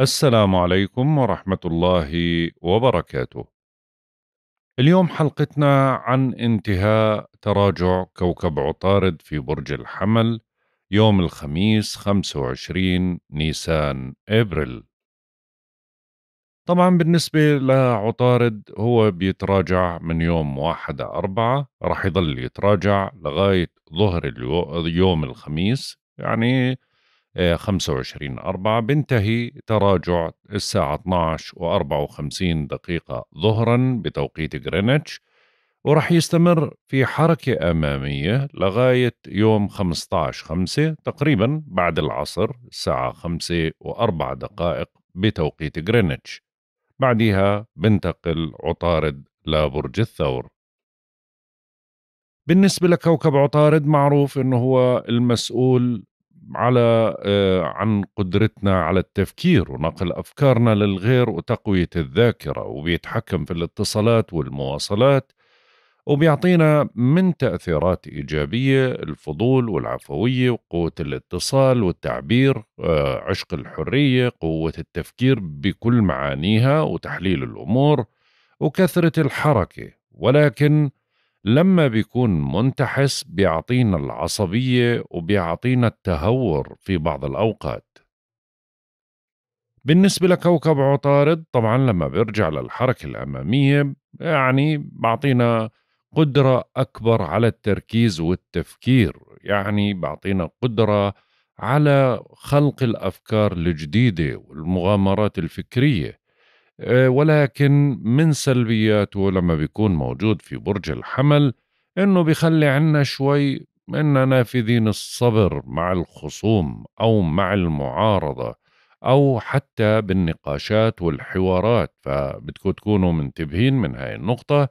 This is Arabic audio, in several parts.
السلام عليكم ورحمة الله وبركاته. اليوم حلقتنا عن انتهاء تراجع كوكب عطارد في برج الحمل يوم الخميس 25 نيسان ابريل. طبعا بالنسبة لعطارد هو بيتراجع من يوم واحد أربعة رح يضل يتراجع لغاية ظهر اليوم الخميس يعني 25 آه، 4 بنتهي تراجع الساعة 12 و54 دقيقة ظهرا بتوقيت غرينتش ورح يستمر في حركة أمامية لغاية يوم 15 5 تقريبا بعد العصر الساعة 5 و4 دقائق بتوقيت غرينتش بعدها بنتقل عطارد لبرج الثور بالنسبة لكوكب عطارد معروف أنه هو المسؤول على آه، عن قدرتنا على التفكير ونقل افكارنا للغير وتقويه الذاكره وبيتحكم في الاتصالات والمواصلات وبيعطينا من تاثيرات ايجابيه الفضول والعفويه وقوه الاتصال والتعبير آه، عشق الحريه قوه التفكير بكل معانيها وتحليل الامور وكثره الحركه ولكن لما بيكون منتحس بيعطينا العصبية وبيعطينا التهور في بعض الأوقات بالنسبة لكوكب عطارد طبعا لما بيرجع للحركة الأمامية يعني بعطينا قدرة أكبر على التركيز والتفكير يعني بعطينا قدرة على خلق الأفكار الجديدة والمغامرات الفكرية آه، ولكن من سلبياته لما بيكون موجود في برج الحمل انه بيخلي عنا شوي إننا نافذين الصبر مع الخصوم أو مع المعارضة أو حتى بالنقاشات والحوارات فبدكم تكونوا منتبهين من هاي النقطة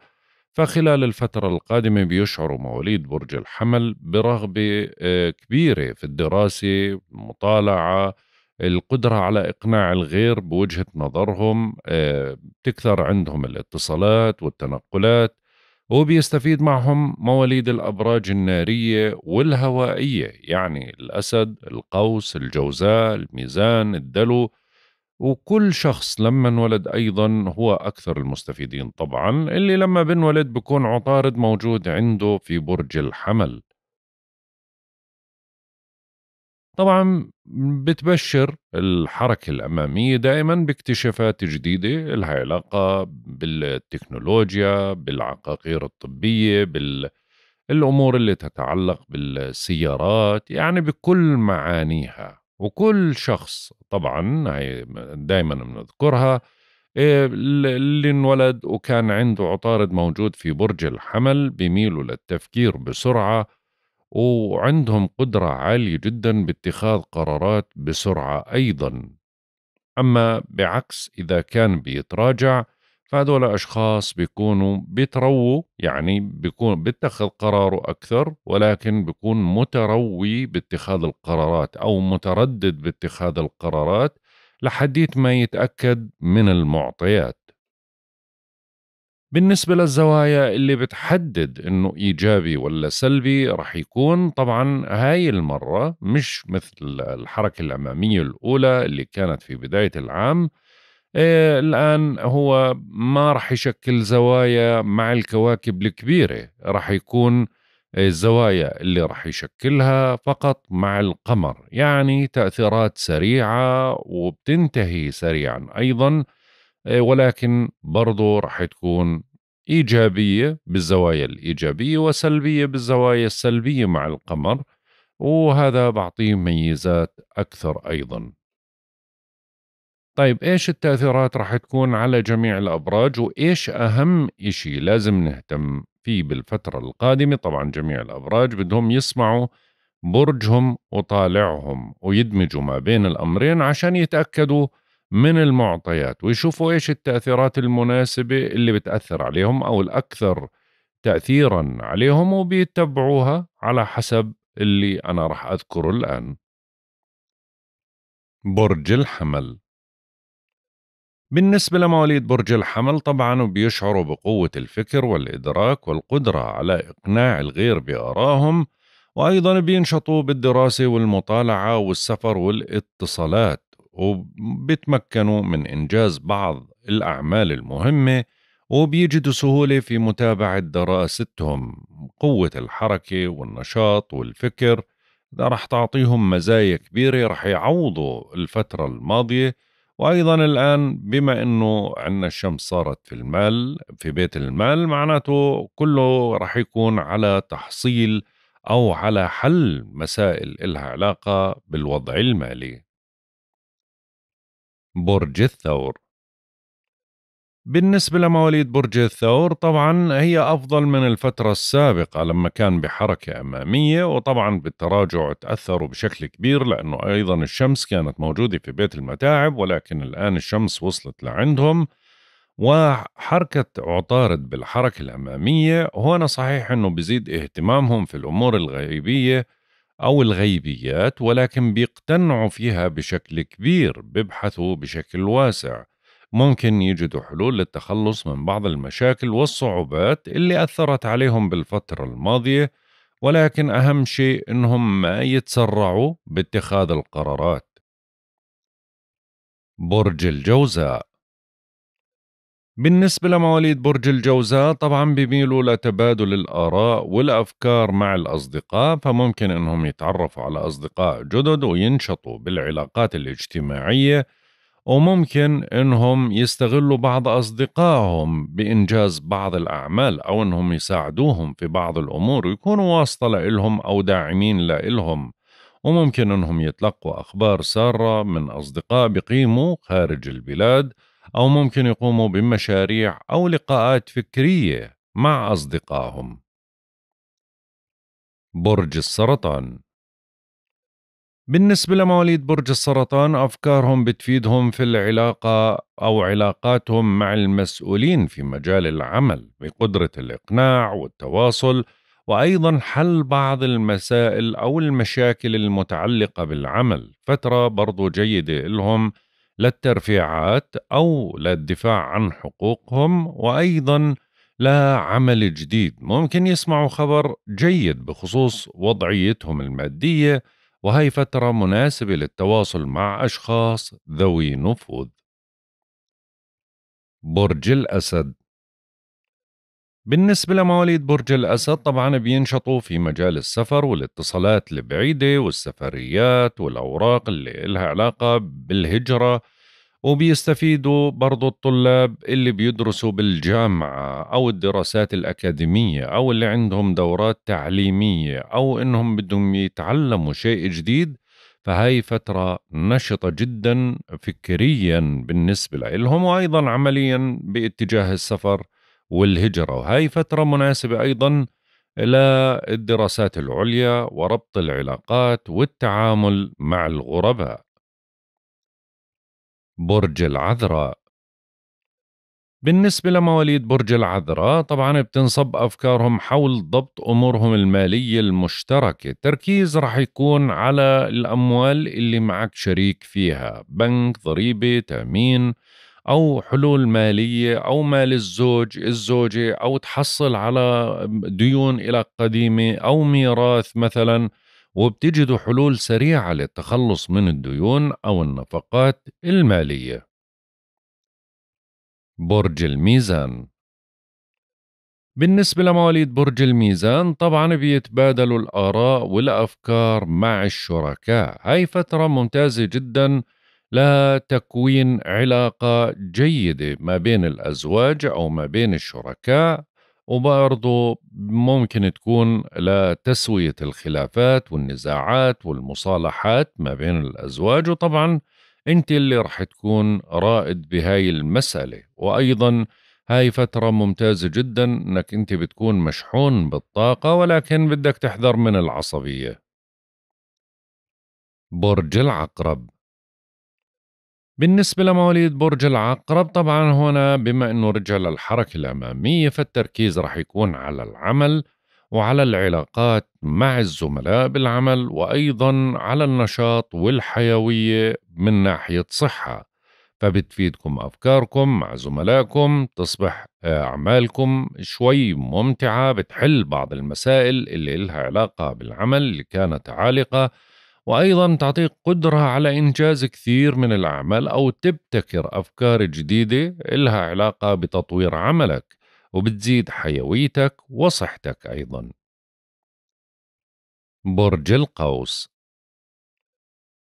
فخلال الفترة القادمة بيشعروا مواليد برج الحمل برغبة آه، كبيرة في الدراسة المطالعة القدرة على إقناع الغير بوجهة نظرهم آه، بتكثر عندهم الاتصالات والتنقلات وبيستفيد معهم مواليد الأبراج النارية والهوائية يعني الأسد، القوس، الجوزاء، الميزان، الدلو وكل شخص لما انولد أيضا هو أكثر المستفيدين طبعا اللي لما بنولد بكون عطارد موجود عنده في برج الحمل طبعا بتبشر الحركة الأمامية دائما باكتشافات جديدة لها علاقة بالتكنولوجيا بالعقاقير الطبية بالأمور اللي تتعلق بالسيارات يعني بكل معانيها وكل شخص طبعا هي دائما بنذكرها آه، اللي انولد وكان عنده عطارد موجود في برج الحمل بيميلوا للتفكير بسرعة وعندهم قدرة عالية جدا باتخاذ قرارات بسرعة أيضا أما بعكس إذا كان بيتراجع فهذول أشخاص بيكونوا بيترووا يعني بيكون بيتخذ قراره أكثر ولكن بيكون متروي باتخاذ القرارات أو متردد باتخاذ القرارات لحديت ما يتأكد من المعطيات بالنسبة للزوايا اللي بتحدد انه ايجابي ولا سلبي رح يكون طبعا هاي المرة مش مثل الحركة الامامية الاولى اللي كانت في بداية العام إيه الآن هو ما رح يشكل زوايا مع الكواكب الكبيرة رح يكون الزوايا اللي رح يشكلها فقط مع القمر يعني تأثيرات سريعة وبتنتهي سريعا أيضا آه، ولكن برضو رح تكون إيجابية بالزوايا الإيجابية وسلبية بالزوايا السلبية مع القمر وهذا بعطيه ميزات أكثر أيضا طيب إيش التأثيرات رح تكون على جميع الأبراج وإيش أهم إشي لازم نهتم فيه بالفترة القادمة طبعا جميع الأبراج بدهم يسمعوا برجهم وطالعهم ويدمجوا ما بين الأمرين عشان يتأكدوا من المعطيات ويشوفوا ايش التاثيرات المناسبه اللي بتاثر عليهم او الاكثر تاثيرا عليهم وبيتبعوها على حسب اللي انا راح اذكره الان. برج الحمل بالنسبة لمواليد برج الحمل طبعا بيشعروا بقوة الفكر والإدراك والقدرة على إقناع الغير بآرائهم وأيضا بينشطوا بالدراسة والمطالعة والسفر والاتصالات وبيتمكنوا من إنجاز بعض الأعمال المهمة وبيجدوا سهولة في متابعة دراستهم قوة الحركة والنشاط والفكر ده رح تعطيهم مزايا كبيرة رح يعوضوا الفترة الماضية وأيضا الآن بما أنه عنا الشمس صارت في المال في بيت المال معناته كله رح يكون على تحصيل أو على حل مسائل إلها علاقة بالوضع المالي برج الثور بالنسبة لمواليد برج الثور طبعا هي أفضل من الفترة السابقة لما كان بحركة أمامية وطبعا بالتراجع تأثروا بشكل كبير لأنه أيضا الشمس كانت موجودة في بيت المتاعب ولكن الآن الشمس وصلت لعندهم وحركة عطارد بالحركة الأمامية هون صحيح أنه بزيد اهتمامهم في الأمور الغيبية أو الغيبيات ولكن بيقتنعوا فيها بشكل كبير بيبحثوا بشكل واسع ممكن يجدوا حلول للتخلص من بعض المشاكل والصعوبات اللي أثرت عليهم بالفترة الماضية ولكن أهم شيء إنهم ما يتسرعوا باتخاذ القرارات برج الجوزاء بالنسبة لمواليد برج الجوزاء طبعا بيميلوا لتبادل الآراء والأفكار مع الأصدقاء فممكن أنهم يتعرفوا على أصدقاء جدد وينشطوا بالعلاقات الاجتماعية وممكن أنهم يستغلوا بعض أصدقائهم بإنجاز بعض الأعمال أو أنهم يساعدوهم في بعض الأمور ويكونوا واسطة لإلهم أو داعمين لإلهم وممكن أنهم يتلقوا أخبار سارة من أصدقاء بقيموا خارج البلاد أو ممكن يقوموا بمشاريع أو لقاءات فكرية مع أصدقائهم. برج السرطان بالنسبة لمواليد برج السرطان أفكارهم بتفيدهم في العلاقة أو علاقاتهم مع المسؤولين في مجال العمل بقدرة الإقناع والتواصل وأيضا حل بعض المسائل أو المشاكل المتعلقة بالعمل فترة برضو جيدة لهم للترفيعات أو للدفاع عن حقوقهم وأيضا لا عمل جديد ممكن يسمعوا خبر جيد بخصوص وضعيتهم المادية وهي فترة مناسبة للتواصل مع أشخاص ذوي نفوذ برج الأسد بالنسبة لمواليد برج الأسد طبعا بينشطوا في مجال السفر والاتصالات البعيدة والسفريات والأوراق اللي لها علاقة بالهجرة وبيستفيدوا برضو الطلاب اللي بيدرسوا بالجامعة أو الدراسات الأكاديمية أو اللي عندهم دورات تعليمية أو إنهم بدهم يتعلموا شيء جديد فهاي فترة نشطة جدا فكريا بالنسبة لهم وأيضا عمليا باتجاه السفر والهجرة وهي فترة مناسبة أيضا للدراسات العليا وربط العلاقات والتعامل مع الغرباء برج العذراء بالنسبة لمواليد برج العذراء طبعا بتنصب أفكارهم حول ضبط أمورهم المالية المشتركة التركيز رح يكون على الأموال اللي معك شريك فيها بنك ضريبة تأمين او حلول ماليه او مال الزوج الزوجه او تحصل على ديون الى قديمه او ميراث مثلا وبتجدوا حلول سريعه للتخلص من الديون او النفقات الماليه برج الميزان بالنسبة لمواليد برج الميزان طبعا بيتبادلوا الآراء والأفكار مع الشركاء هاي فترة ممتازة جدا لتكوين علاقة جيدة ما بين الأزواج أو ما بين الشركاء وبرضه ممكن تكون لتسوية الخلافات والنزاعات والمصالحات ما بين الأزواج وطبعا أنت اللي رح تكون رائد بهاي المسألة وأيضا هاي فترة ممتازة جدا أنك أنت بتكون مشحون بالطاقة ولكن بدك تحذر من العصبية برج العقرب بالنسبة لمواليد برج العقرب طبعا هنا بما أنه رجع للحركة الأمامية فالتركيز راح يكون على العمل وعلى العلاقات مع الزملاء بالعمل وأيضا على النشاط والحيوية من ناحية صحة فبتفيدكم أفكاركم مع زملائكم تصبح آه، أعمالكم شوي ممتعة بتحل بعض المسائل اللي لها علاقة بالعمل اللي كانت عالقة وأيضا تعطيك قدرة على إنجاز كثير من الأعمال أو تبتكر أفكار جديدة إلها علاقة بتطوير عملك وبتزيد حيويتك وصحتك أيضا برج القوس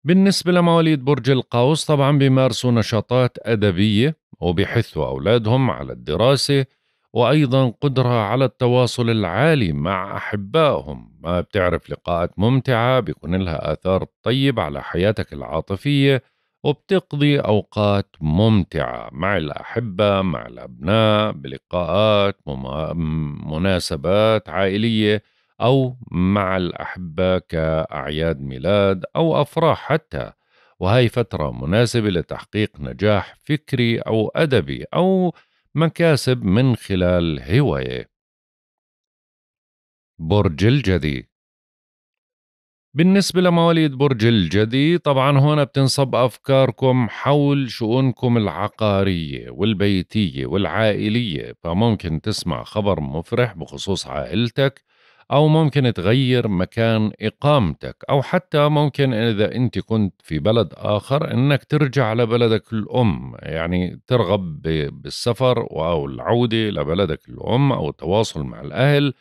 بالنسبة لمواليد برج القوس طبعا بيمارسوا نشاطات أدبية وبيحثوا أولادهم على الدراسة وايضا قدره على التواصل العالي مع احبائهم ما بتعرف لقاءات ممتعه بيكون لها اثار طيب على حياتك العاطفيه وبتقضي اوقات ممتعه مع الاحبه مع الابناء بلقاءات مناسبات عائليه او مع الاحبه كاعياد ميلاد او افراح حتى وهي فتره مناسبه لتحقيق نجاح فكري او ادبي او مكاسب من خلال هواية برج الجدي بالنسبة لمواليد برج الجدي طبعا هنا بتنصب أفكاركم حول شؤونكم العقارية والبيتية والعائلية فممكن تسمع خبر مفرح بخصوص عائلتك أو ممكن تغير مكان إقامتك أو حتى ممكن إذا أنت كنت في بلد آخر أنك ترجع لبلدك الأم يعني ترغب بالسفر أو العودة لبلدك الأم أو التواصل مع الأهل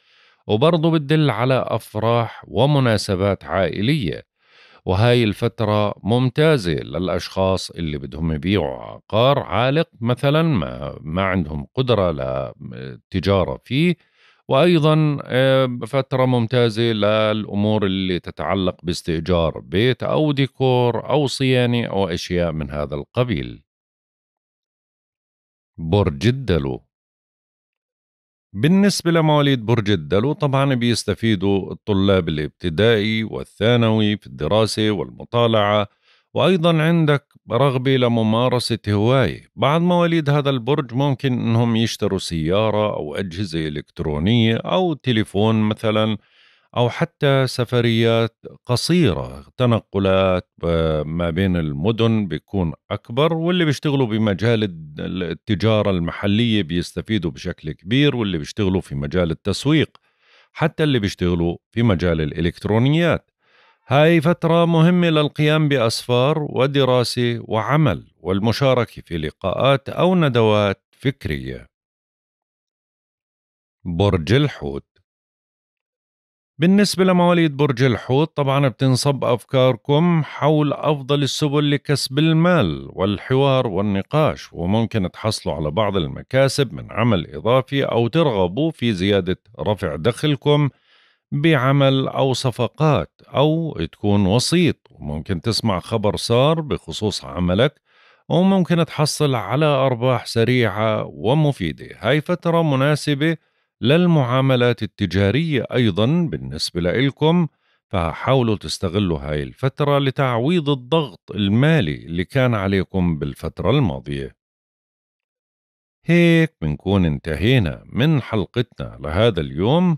وبرضه بتدل على أفراح ومناسبات عائلية وهاي الفترة ممتازة للأشخاص اللي بدهم يبيعوا عقار عالق مثلا ما, ما عندهم قدرة للتجارة فيه وايضا آه، فتره ممتازه للامور اللي تتعلق باستئجار بيت او ديكور او صيانه او اشياء من هذا القبيل. برج الدلو بالنسبة لمواليد برج الدلو طبعا بيستفيدوا الطلاب الابتدائي والثانوي في الدراسة والمطالعة وأيضا عندك رغبة لممارسة هواية بعض مواليد هذا البرج ممكن أنهم يشتروا سيارة أو أجهزة إلكترونية أو تليفون مثلا أو حتى سفريات قصيرة تنقلات آه، ما بين المدن بيكون أكبر واللي بيشتغلوا بمجال التجارة المحلية بيستفيدوا بشكل كبير واللي بيشتغلوا في مجال التسويق حتى اللي بيشتغلوا في مجال الإلكترونيات هاي فترة مهمة للقيام بأسفار ودراسة وعمل والمشاركة في لقاءات أو ندوات فكرية. برج الحوت بالنسبة لمواليد برج الحوت طبعا بتنصب أفكاركم حول أفضل السبل لكسب المال والحوار والنقاش وممكن تحصلوا على بعض المكاسب من عمل إضافي أو ترغبوا في زيادة رفع دخلكم بعمل أو صفقات أو تكون وسيط ممكن تسمع خبر صار بخصوص عملك وممكن تحصل على أرباح سريعة ومفيدة هاي فترة مناسبة للمعاملات التجارية أيضا بالنسبة لإلكم فحاولوا تستغلوا هاي الفترة لتعويض الضغط المالي اللي كان عليكم بالفترة الماضية هيك بنكون انتهينا من حلقتنا لهذا اليوم